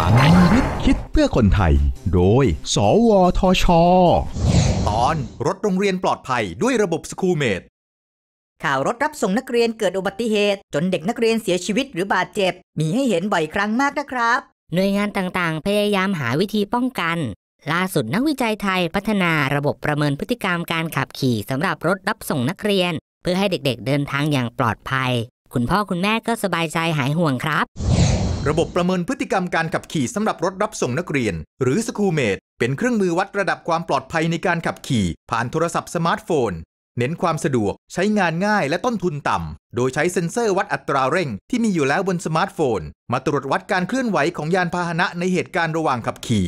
ลังคิดคิดเพื่อคนไทย โดย สวทช ตอนรถโรงเรียนปลอดภัยด้วยระบบสคูเมดข่าวรถรับส่งนักเรียนเกิดอุบัติเหตุ จนเด็กนักเรียนเสียชีวิตหรือบาดเจ็บ มีให้เห็นบ่อยครั้งมากนะครับ หน่วยงานต่างๆ พยายามหาวิธีป้องกัน ล่าสุดนักวิจัยไทยพัฒนาระบบประเมินพฤติกรรมการขับขี่สำหรับรถรับส่งนักเรียนเพื่อให้เด็กๆเดินทางอย่างปลอดภัย คุณพ่อคุณแม่ก็สบายใจหายห่วงครับระบบประเมินพฤติกรรมการขับขี่สำหรับรถรับส่งนักเรียน หรือสคูเมดเป็นเครื่องมือวัดระดับความปลอดภัยในการขับขี่ผ่านโทรศัพท์สมาร์ทโฟน เน้นความสะดวก ใช้งานง่ายและต้นทุนต่ำ โดยใช้เซ็นเซอร์วัดอัตราเร่งที่มีอยู่แล้วบนสมาร์ทโฟน มาตรวจวัดการเคลื่อนไหวของยานพาหนะในเหตุการณ์ระหว่างขับขี่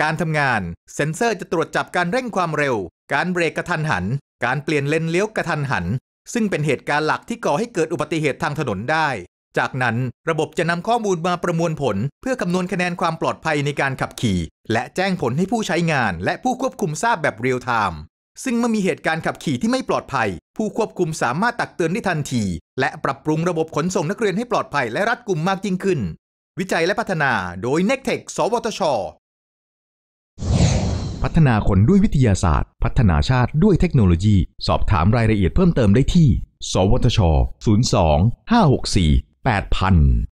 การทำงาน เซ็นเซอร์จะตรวจจับการเร่งความเร็ว การเบรกกระทันหัน การเปลี่ยนเลนเลี้ยวกระทันหัน ซึ่งเป็นเหตุการณ์หลักที่ก่อให้เกิดอุบัติเหตุทางถนนได้จากนั้นระบบจะนำข้อมูลมาประมวลผล เพื่อคำนวณคะแนนความปลอดภัยในการขับขี่ และแจ้งผลให้ผู้ใช้งาน และผู้ควบคุมทราบแบบเรียลไทม์ ซึ่งเมื่อมีเหตุการณ์ขับขี่ที่ไม่ปลอดภัย ผู้ควบคุมสามารถตักเตือนได้ทันที และปรับปรุงระบบขนส่งนักเรียนให้ปลอดภัยและรัดกุมมากยิ่งขึ้น วิจัยและพัฒนา โดย n e c t e c h สวทช พัฒนาคนด้วยวิทยาศาสตร์ พัฒนาชาติด้วยเทคโนโลยี สอบถามรายละเอียดเพิ่มเติมได้ที่ สวทช 02 564 8,000